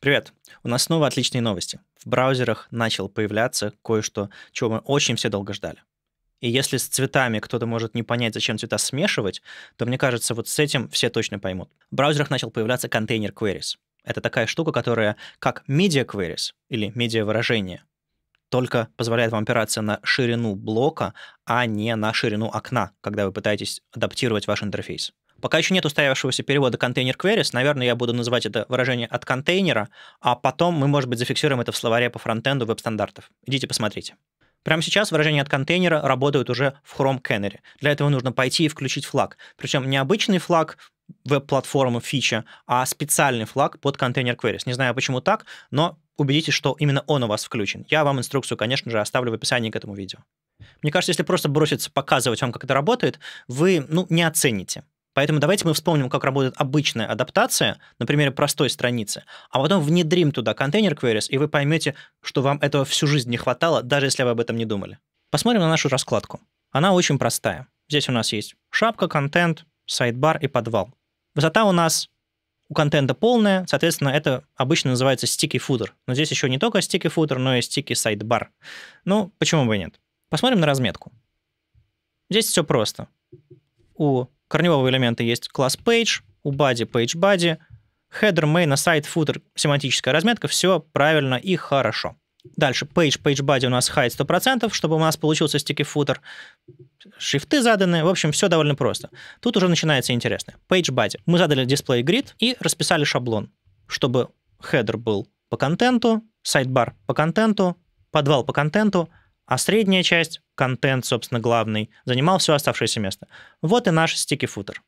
Привет! У нас снова отличные новости. В браузерах начал появляться кое-что, чего мы очень все долго ждали. И если с цветами кто-то может не понять, зачем цвета смешивать, то мне кажется, вот с этим все точно поймут. В браузерах начал появляться контейнер queries. Это такая штука, которая как media queries или медиа выражение, только позволяет вам опираться на ширину блока, а не на ширину окна, когда вы пытаетесь адаптировать ваш интерфейс. Пока еще нет устоявшегося перевода контейнер queries, наверное, я буду называть это выражение от контейнера, а потом мы, может быть, зафиксируем это в словаре по фронтенду веб-стандартов. Идите посмотрите. Прямо сейчас выражения от контейнера работают уже в Chrome Canary. Для этого нужно пойти и включить флаг. Причем не обычный флаг, веб-платформы фича, а специальный флаг под контейнер queries. Не знаю, почему так, но убедитесь, что именно он у вас включен. Я вам инструкцию, конечно же, оставлю в описании к этому видео. Мне кажется, если просто броситься показывать вам, как это работает, вы ну, не оцените. Поэтому давайте мы вспомним, как работает обычная адаптация, на примере простой страницы, а потом внедрим туда контейнер queries, и вы поймете, что вам этого всю жизнь не хватало, даже если вы об этом не думали. Посмотрим на нашу раскладку. Она очень простая. Здесь у нас есть шапка, контент, сайдбар и подвал. Высота у нас у контента полная, соответственно, это обычно называется стики футер. Но здесь еще не только стики футер, но и стики сайдбар. Ну, почему бы и нет? Посмотрим на разметку. Здесь все просто. У Корневого элемента есть класс page, у body page body, header, main, aside, footer, семантическая разметка, все правильно и хорошо. Дальше page, page body у нас height 100%, чтобы у нас получился sticky footer. Шрифты заданы, в общем, все довольно просто. Тут уже начинается интересное. Page body. Мы задали display grid и расписали шаблон, чтобы header был по контенту, сайдбар по контенту, подвал по контенту, а средняя часть, контент, собственно, главный, занимал все оставшееся место. Вот и наш стики-футер.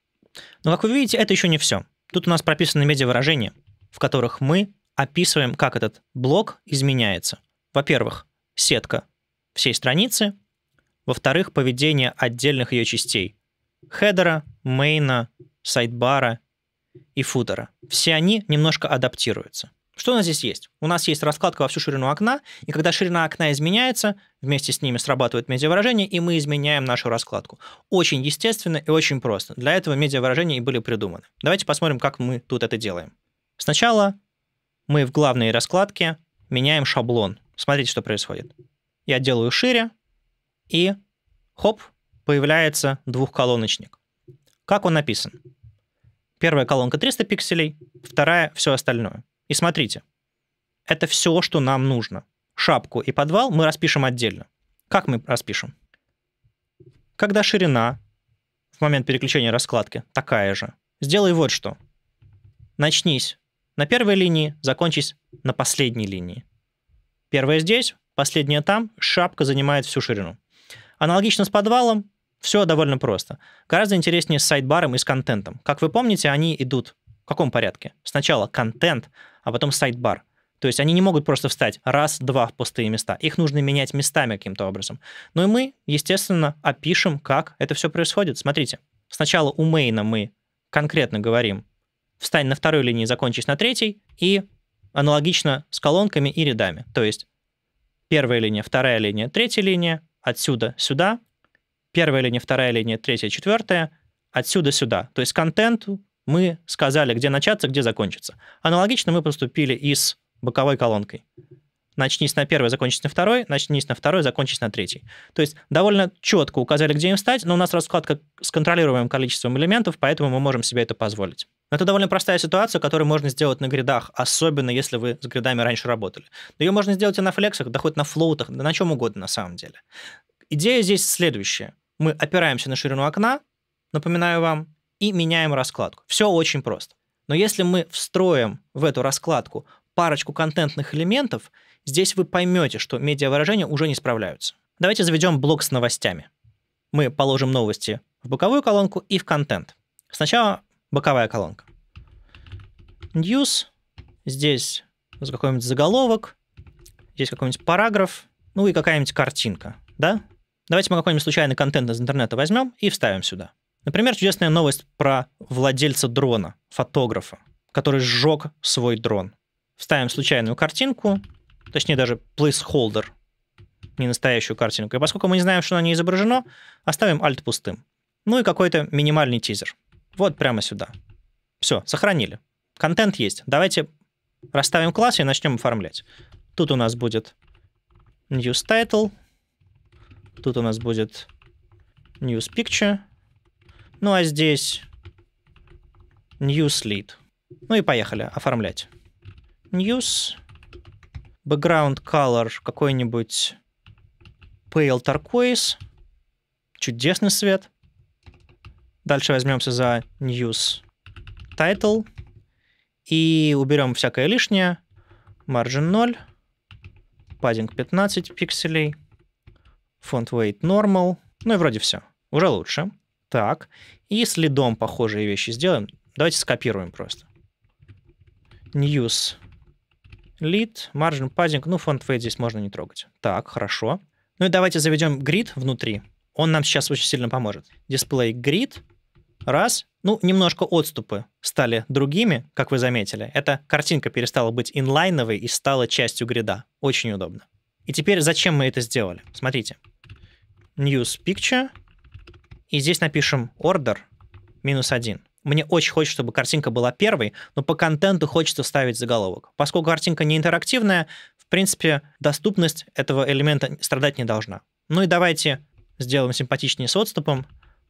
Но, как вы видите, это еще не все. Тут у нас прописаны медиавыражения, в которых мы описываем, как этот блок изменяется. Во-первых, сетка всей страницы. Во-вторых, поведение отдельных ее частей. Хедера, мейна, сайдбара и футера. Все они немножко адаптируются. Что у нас здесь есть? У нас есть раскладка во всю ширину окна, и когда ширина окна изменяется, вместе с ними срабатывает медиавыражение, и мы изменяем нашу раскладку. Очень естественно и очень просто. Для этого медиавыражения и были придуманы. Давайте посмотрим, как мы тут это делаем. Сначала мы в главной раскладке меняем шаблон. Смотрите, что происходит. Я делаю шире, и хоп, появляется двухколоночник. Как он написан? Первая колонка 300 пикселей, вторая все остальное. И смотрите, это все, что нам нужно. Шапку и подвал мы распишем отдельно. Как мы распишем? Когда ширина в момент переключения раскладки такая же, сделай вот что. Начнись на первой линии, закончись на последней линии. Первая здесь, последняя там, шапка занимает всю ширину. Аналогично с подвалом, все довольно просто. Гораздо интереснее с сайдбаром и с контентом. Как вы помните, они идут каком порядке? Сначала контент, а потом сайт-бар. То есть они не могут просто встать раз-два в пустые места. Их нужно менять местами каким-то образом. Ну и мы, естественно, опишем, как это все происходит. Смотрите, сначала у мейна мы конкретно говорим, встань на второй линии, закончись на третьей, и аналогично с колонками и рядами. То есть первая линия, вторая линия, третья линия, отсюда сюда, первая линия, вторая линия, третья, четвертая, отсюда сюда. То есть контенту мы сказали, где начаться, где закончиться. Аналогично мы поступили и с боковой колонкой. Начнись на первой, закончись на второй, начнись на второй, закончись на третий. То есть довольно четко указали, где им встать, но у нас раскладка с контролируемым количеством элементов, поэтому мы можем себе это позволить. Но это довольно простая ситуация, которую можно сделать на гридах, особенно если вы с гридами раньше работали. Но ее можно сделать и на флексах, да хоть на флоутах, да на чем угодно на самом деле. Идея здесь следующая. Мы опираемся на ширину окна, напоминаю вам, и меняем раскладку. Все очень просто. Но если мы встроим в эту раскладку парочку контентных элементов, здесь вы поймете, что медиавыражения уже не справляются. Давайте заведем блок с новостями. Мы положим новости в боковую колонку и в контент. Сначала боковая колонка. News. Здесь какой-нибудь заголовок. Здесь какой-нибудь параграф. Ну и какая-нибудь картинка. Да? Давайте мы какой-нибудь случайный контент из интернета возьмем и вставим сюда. Например, чудесная новость про владельца дрона, фотографа, который сжег свой дрон. Вставим случайную картинку, точнее даже placeholder, не настоящую картинку. И поскольку мы не знаем, что на ней изображено, оставим alt пустым. Ну и какой-то минимальный тизер. Вот прямо сюда. Все, сохранили. Контент есть. Давайте расставим класс и начнем оформлять. Тут у нас будет news title, тут у нас будет news picture, ну а здесь news lead. Ну и поехали оформлять. News, background color какой-нибудь pale turquoise, чудесный свет. Дальше возьмемся за news title и уберем всякое лишнее. Margin 0, padding 15 пикселей, font weight normal. Ну и вроде все. Уже лучше. Так. И следом похожие вещи сделаем. Давайте скопируем просто. News. Lead, margin, padding. Ну, фонд weight здесь можно не трогать. Так, хорошо. Ну и давайте заведем grid внутри. Он нам сейчас очень сильно поможет. Display grid. Раз. Ну, немножко отступы стали другими, как вы заметили. Эта картинка перестала быть инлайновой и стала частью грида. Очень удобно. И теперь зачем мы это сделали? Смотрите. News picture и здесь напишем order минус один. Мне очень хочется, чтобы картинка была первой, но по контенту хочется вставить заголовок. Поскольку картинка не интерактивная, в принципе, доступность этого элемента страдать не должна. Ну и давайте сделаем симпатичнее с отступом.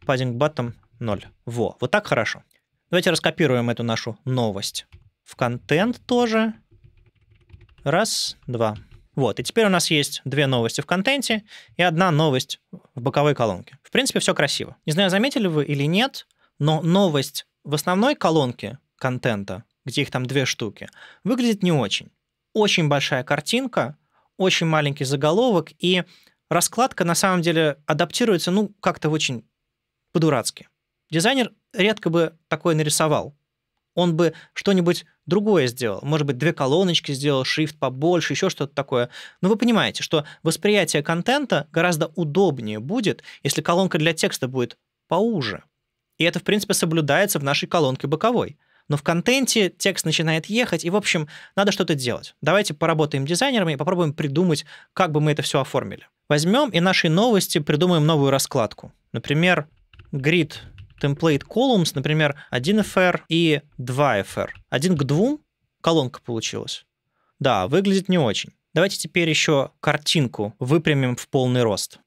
Padding bottom 0. Во, вот так хорошо. Давайте раскопируем эту нашу новость в контент тоже. Раз, два. Вот, и теперь у нас есть две новости в контенте и одна новость в боковой колонке. В принципе, все красиво. Не знаю, заметили вы или нет, но новость в основной колонке контента, где их там две штуки, выглядит не очень. Очень большая картинка, очень маленький заголовок, и раскладка на самом деле адаптируется, ну, как-то очень по-дурацки. Дизайнер редко бы такое нарисовал. Он бы что-нибудь другое сделал. Может быть, две колоночки сделал, шрифт побольше, еще что-то такое. Но вы понимаете, что восприятие контента гораздо удобнее будет, если колонка для текста будет поуже. И это, в принципе, соблюдается в нашей колонке боковой. Но в контенте текст начинает ехать, и, в общем, надо что-то делать. Давайте поработаем дизайнерами и попробуем придумать, как бы мы это все оформили. Возьмем и нашей новости придумаем новую раскладку. Например, грид template columns, например, 1fr и 2fr. Один к двум колонка получилась. Да, выглядит не очень. Давайте теперь еще картинку выпрямим в полный рост.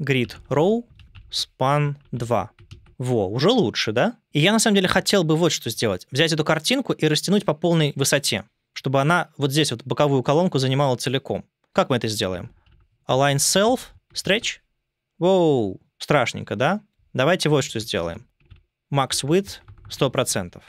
Grid row span 2. Во, уже лучше, да? И я на самом деле хотел бы вот что сделать. Взять эту картинку и растянуть по полной высоте, чтобы она вот здесь вот боковую колонку занимала целиком. Как мы это сделаем? Align self, stretch. Воу, страшненько, да? Давайте вот что сделаем. Max width 100%.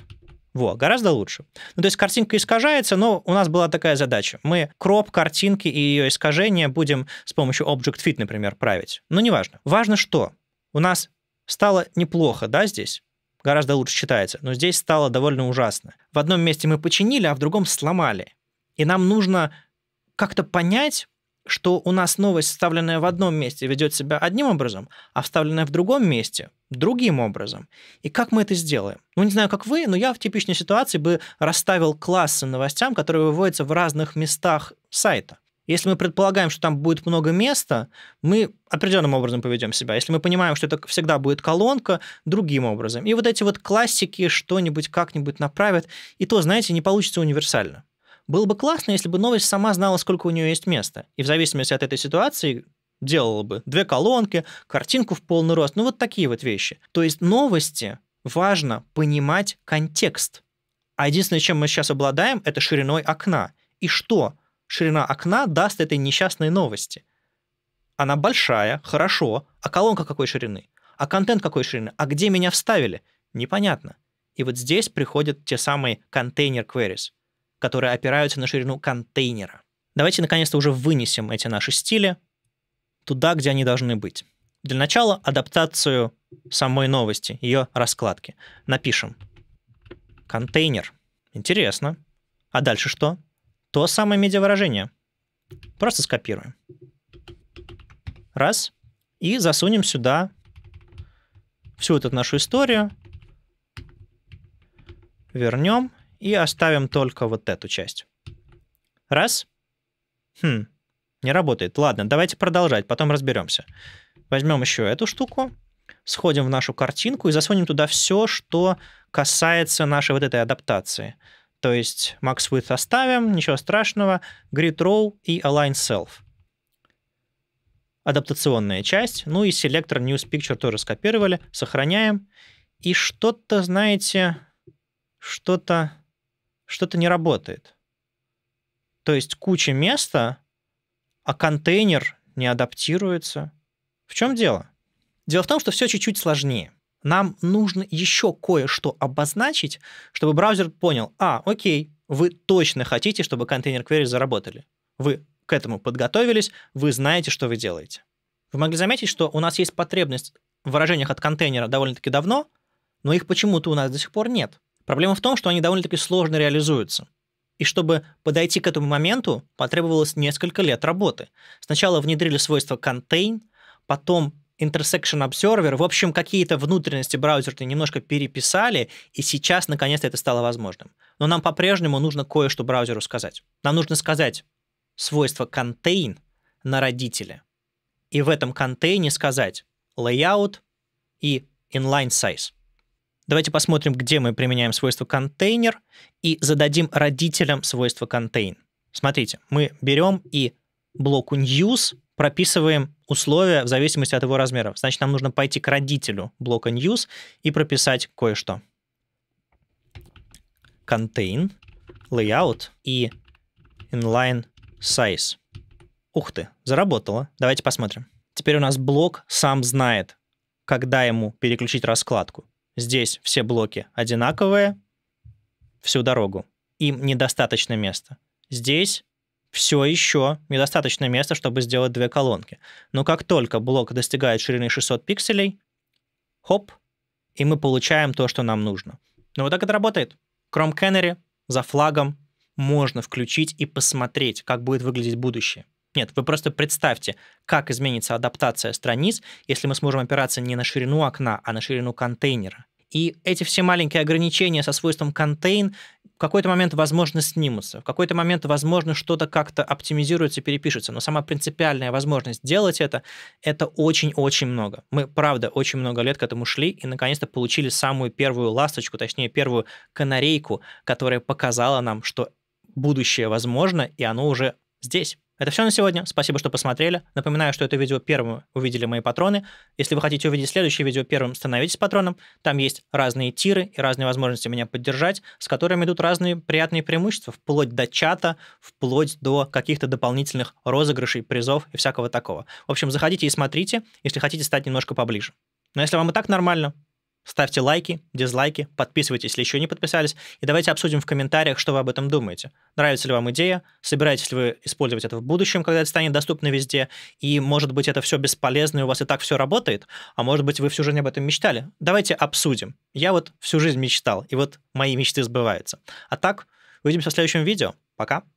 Во, гораздо лучше. Ну, то есть картинка искажается, но у нас была такая задача. Мы кроп картинки и ее искажение будем с помощью Object Fit, например, править. Но неважно. Важно что? У нас стало неплохо, да, здесь? Гораздо лучше читается. Но здесь стало довольно ужасно. В одном месте мы починили, а в другом сломали. И нам нужно как-то понять, что у нас новость, вставленная в одном месте, ведет себя одним образом, а вставленная в другом месте другим образом. И как мы это сделаем? Ну, не знаю, как вы, но я в типичной ситуации бы расставил классы новостям, которые выводятся в разных местах сайта. Если мы предполагаем, что там будет много места, мы определенным образом поведем себя. Если мы понимаем, что это всегда будет колонка, другим образом. И вот эти вот классики что-нибудь как-нибудь направят. И то, знаете, не получится универсально. Было бы классно, если бы новость сама знала, сколько у нее есть места. И в зависимости от этой ситуации делала бы две колонки, картинку в полный рост, ну вот такие вот вещи. То есть новости важно понимать контекст. А единственное, чем мы сейчас обладаем, это шириной окна. И что ширина окна даст этой несчастной новости? Она большая, хорошо, а колонка какой ширины? А контент какой ширины? А где меня вставили? Непонятно. И вот здесь приходят те самые контейнер queries – которые опираются на ширину контейнера. Давайте наконец-то уже вынесем эти наши стили туда, где они должны быть. Для начала адаптацию самой новости, ее раскладки. Напишем контейнер. Интересно. А дальше что? То самое медиавыражение. Просто скопируем. Раз. И засунем сюда всю вот эту нашу историю. Вернем и оставим только вот эту часть. Раз. Хм, не работает. Ладно, давайте продолжать, потом разберемся. Возьмем еще эту штуку, сходим в нашу картинку и засунем туда все, что касается нашей вот этой адаптации. То есть max width оставим, ничего страшного, grid row и align self. Адаптационная часть, ну и селектор news picture тоже скопировали, сохраняем. И что-то, знаете, что-то что-то не работает. То есть куча места, а контейнер не адаптируется. В чем дело? Дело в том, что все чуть-чуть сложнее. Нам нужно еще кое-что обозначить, чтобы браузер понял, а, окей, вы точно хотите, чтобы контейнер query заработали. Вы к этому подготовились, вы знаете, что вы делаете. Вы могли заметить, что у нас есть потребность в выражениях от контейнера довольно-таки давно, но их почему-то у нас до сих пор нет. Проблема в том, что они довольно-таки сложно реализуются. И чтобы подойти к этому моменту, потребовалось несколько лет работы. Сначала внедрили свойство contain, потом Intersection Observer, в общем, какие-то внутренности браузера немножко переписали, и сейчас, наконец-то, это стало возможным. Но нам по-прежнему нужно кое-что браузеру сказать. Нам нужно сказать свойство contain на родителя, и в этом контейне сказать layout и inline size. Давайте посмотрим, где мы применяем свойство контейнер и зададим родителям свойство contain. Смотрите, мы берем и блоку news прописываем условия в зависимости от его размеров. Значит, нам нужно пойти к родителю блока news и прописать кое-что. Contain, layout и inline size. Ух ты, заработало. Давайте посмотрим. Теперь у нас блок сам знает, когда ему переключить раскладку. Здесь все блоки одинаковые всю дорогу. Им недостаточно места. Здесь все еще недостаточно места, чтобы сделать две колонки. Но как только блок достигает ширины 600 пикселей, хоп, и мы получаем то, что нам нужно. Ну вот так это работает. Chrome Canary за флагом можно включить и посмотреть, как будет выглядеть будущее. Нет, вы просто представьте, как изменится адаптация страниц, если мы сможем опираться не на ширину окна, а на ширину контейнера. И эти все маленькие ограничения со свойством контейн в какой-то момент, возможно, снимутся, в какой-то момент, возможно, что-то как-то оптимизируется, перепишется. Но сама принципиальная возможность делать это, это очень-очень много. Мы, правда, очень много лет к этому шли и, наконец-то, получили самую первую ласточку, точнее, первую канарейку, которая показала нам, что будущее возможно, и оно уже здесь. Это все на сегодня. Спасибо, что посмотрели. Напоминаю, что это видео первым увидели мои патроны. Если вы хотите увидеть следующее видео первым, становитесь патроном. Там есть разные тиры и разные возможности меня поддержать, с которыми идут разные приятные преимущества, вплоть до чата, вплоть до каких-то дополнительных розыгрышей, призов и всякого такого. В общем, заходите и смотрите, если хотите стать немножко поближе. Но если вам и так нормально, Ставьте лайки, дизлайки, подписывайтесь, если еще не подписались, и давайте обсудим в комментариях, что вы об этом думаете. Нравится ли вам идея, собираетесь ли вы использовать это в будущем, когда это станет доступно везде, и, может быть, это все бесполезно, и у вас и так все работает, а может быть, вы всю жизнь об этом мечтали. Давайте обсудим. Я вот всю жизнь мечтал, и вот мои мечты сбываются. А так, увидимся в следующем видео. Пока!